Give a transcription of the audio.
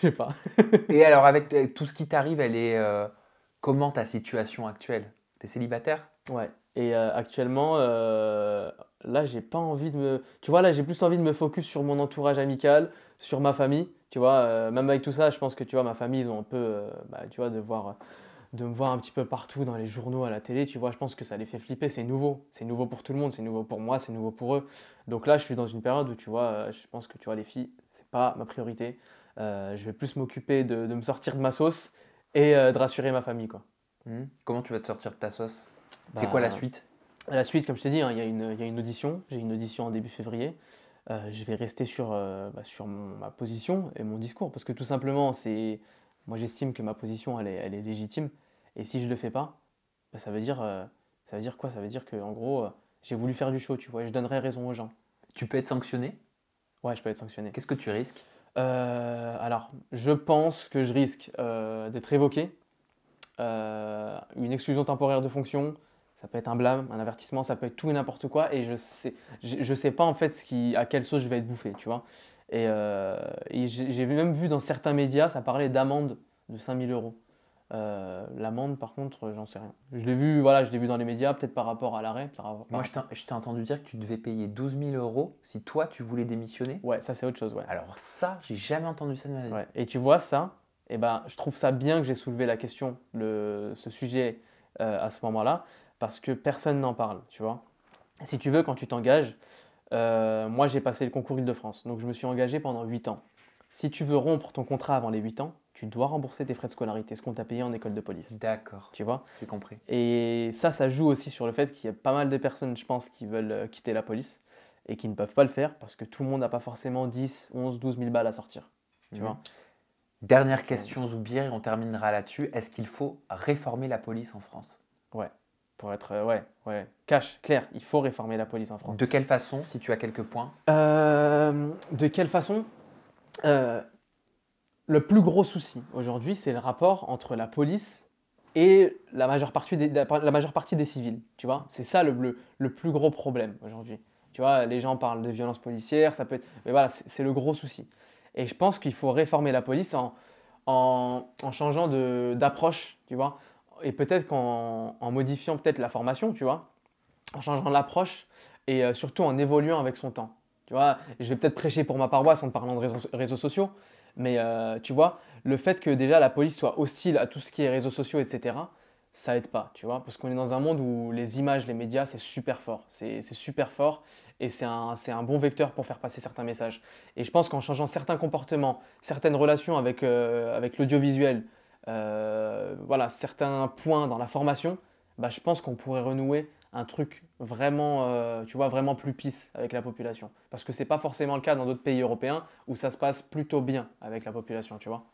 sais pas. et alors, avec euh, tout ce qui t'arrive, elle est. Euh, comment ta situation actuelle T'es célibataire Ouais. Et euh, actuellement, là, j'ai pas envie de me. Tu vois, là, j'ai plus envie de me focus sur mon entourage amical, sur ma famille. Tu vois, même avec tout ça, je pense que tu vois, ma famille, ils ont un peu. Bah, tu vois, de voir de me voir un petit peu partout dans les journaux, à la télé, tu vois, je pense que ça les fait flipper, c'est nouveau, c'est nouveau pour tout le monde, c'est nouveau pour moi, c'est nouveau pour eux. Donc là, je suis dans une période où, tu vois, je pense que, tu vois, les filles, c'est pas ma priorité. Euh, je vais plus m'occuper de, me sortir de ma sauce et euh, de rassurer ma famille. Hmm. Comment tu vas te sortir de ta sauce C'est quoi bah, la suite la suite, comme je t'ai dit, hein, il y, a une audition. J'ai une audition en début février. Euh, je vais rester sur, bah, ma position et mon discours parce que tout simplement, moi j'estime que ma position elle est, légitime et si je le fais pas, bah, ça veut dire ça veut dire quoi Ça veut dire qu'en gros j'ai voulu faire du show, tu vois, et je donnerai raison aux gens. Tu peux être sanctionné. Ouais, je peux être sanctionné. Qu'est-ce que tu risques euh, alors, je pense que je risque euh, d'être évoqué. Euh, une exclusion temporaire de fonction, ça peut être un blâme, un avertissement, ça peut être tout et n'importe quoi. Et je sais, je, sais pas en fait à quelle sauce je vais être bouffé, tu vois. Et, et j'ai même vu dans certains médias, ça parlait d'amende de 5000 euros. Euh, l'amende, par contre, j'en sais rien. Je l'ai vu, voilà, je l'ai vu dans les médias, peut-être par rapport à l'arrêt. Moi, je t'ai entendu dire que tu devais payer 12 000 euros si toi, tu voulais démissionner. Ouais, ça, c'est autre chose, ouais. Alors ça, j'ai jamais entendu ça de ma vie. Et tu vois, ça, Et eh ben, je trouve ça bien que j'ai soulevé la question, le, ce sujet, euh, à ce moment-là, parce que personne n'en parle, tu vois. Si tu veux, quand tu t'engages, euh, moi, j'ai passé le concours Île-de-France, donc je me suis engagé pendant 8 ans. Si tu veux rompre ton contrat avant les 8 ans, tu dois rembourser tes frais de scolarité, ce qu'on t'a payé en école de police. D'accord. Tu vois J'ai compris. Et ça, ça joue aussi sur le fait qu'il y a pas mal de personnes, je pense, qui veulent euh, quitter la police et qui ne peuvent pas le faire parce que tout le monde n'a pas forcément 10, 11, 12 000 balles à sortir. Tu mhm. vois Dernière question, Zoubir, et on terminera là-dessus. Est-ce qu'il faut réformer la police en France Ouais, pour être. Euh, ouais, ouais. Cash, clair, il faut réformer la police en France. De quelle façon, si tu as quelques points euh, De quelle façon euh, le plus gros souci aujourd'hui, c'est le rapport entre la police et la majeure partie des, la, majeure partie des civils. Tu vois, c'est ça le, plus gros problème aujourd'hui. Tu vois, les gens parlent de violence policière, ça peut être, mais voilà, c'est le gros souci. Et je pense qu'il faut réformer la police en, changeant d'approche, tu vois, et peut-être qu'en en modifiant peut-être la formation, tu vois, en changeant l'approche et euh, surtout en évoluant avec son temps. Tu vois, je vais peut-être prêcher pour ma paroisse en parlant de réseaux, sociaux, mais euh, tu vois, le fait que déjà la police soit hostile à tout ce qui est réseaux sociaux, etc., ça aide pas, tu vois, parce qu'on est dans un monde où les images, les médias, c'est super fort, c'est super fort, et c'est un, un, bon vecteur pour faire passer certains messages. Et je pense qu'en changeant certains comportements, certaines relations avec, euh, avec l'audiovisuel, euh, voilà, certains points dans la formation, bah, je pense qu'on pourrait renouer un truc vraiment, euh, tu vois, vraiment plus pisse avec la population. Parce que ce n'est pas forcément le cas dans d'autres pays européens où ça se passe plutôt bien avec la population, tu vois.